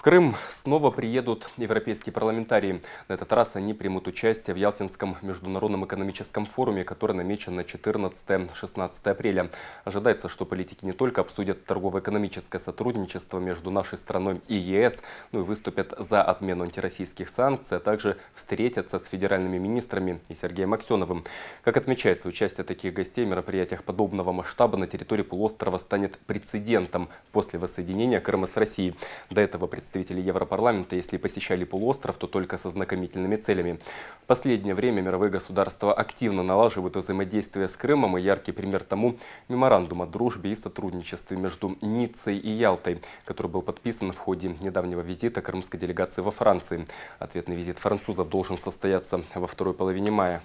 В Крым снова приедут европейские парламентарии. На этот раз они примут участие в Ялтинском международном экономическом форуме, который намечен на 14-16 апреля. Ожидается, что политики не только обсудят торгово-экономическое сотрудничество между нашей страной и ЕС, но и выступят за отмену антироссийских санкций, а также встретятся с федеральными министрами и Сергеем Аксеновым. Как отмечается, участие таких гостей в мероприятиях подобного масштаба на территории полуострова станет прецедентом после воссоединения Крыма с Россией. До этого представитель представители Европарламента, если посещали полуостров, то только со знакомительными целями. В последнее время мировые государства активно налаживают взаимодействие с Крымом, и яркий пример тому – меморандум о дружбе и сотрудничестве между Ницей и Ялтой, который был подписан в ходе недавнего визита крымской делегации во Франции. Ответный визит французов должен состояться во второй половине мая.